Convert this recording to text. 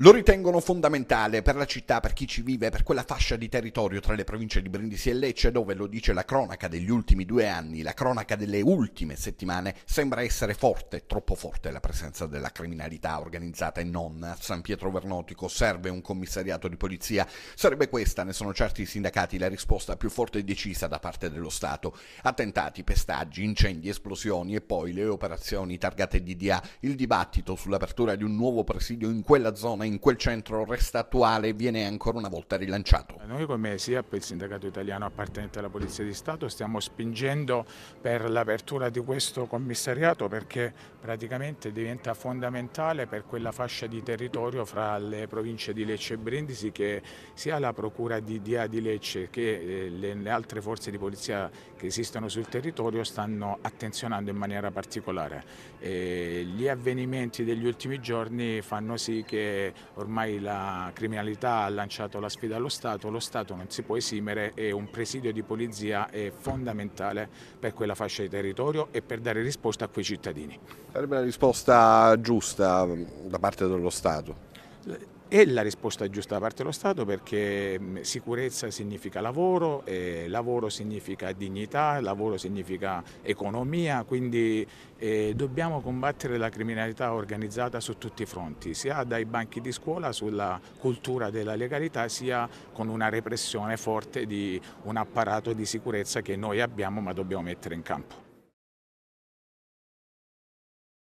Lo ritengono fondamentale per la città, per chi ci vive, per quella fascia di territorio tra le province di Brindisi e Lecce dove, lo dice la cronaca degli ultimi due anni, la cronaca delle ultime settimane, sembra essere forte, troppo forte la presenza della criminalità organizzata e non. A San Pietro Vernotico serve un commissariato di polizia. Sarebbe questa, ne sono certi i sindacati, la risposta più forte e decisa da parte dello Stato. Attentati, pestaggi, incendi, esplosioni e poi le operazioni targate DDA. Il dibattito sull'apertura di un nuovo presidio in quella zona in quel centro resta attuale e viene ancora una volta rilanciato. Eh, noi come SIAP, il sindacato italiano appartenente alla Polizia di Stato, stiamo spingendo per l'apertura di questo commissariato perché praticamente diventa fondamentale per quella fascia di territorio fra le province di Lecce e Brindisi che sia la procura di DIA di Lecce che eh, le altre forze di polizia che esistono sul territorio stanno attenzionando in maniera particolare. E gli avvenimenti degli ultimi giorni fanno sì che ormai la criminalità ha lanciato la sfida allo Stato, lo Stato non si può esimere e un presidio di polizia è fondamentale per quella fascia di territorio e per dare risposta a quei cittadini. Sarebbe una risposta giusta da parte dello Stato? È la risposta giusta da parte dello Stato perché mm, sicurezza significa lavoro, eh, lavoro significa dignità, lavoro significa economia, quindi eh, dobbiamo combattere la criminalità organizzata su tutti i fronti, sia dai banchi di scuola sulla cultura della legalità, sia con una repressione forte di un apparato di sicurezza che noi abbiamo ma dobbiamo mettere in campo.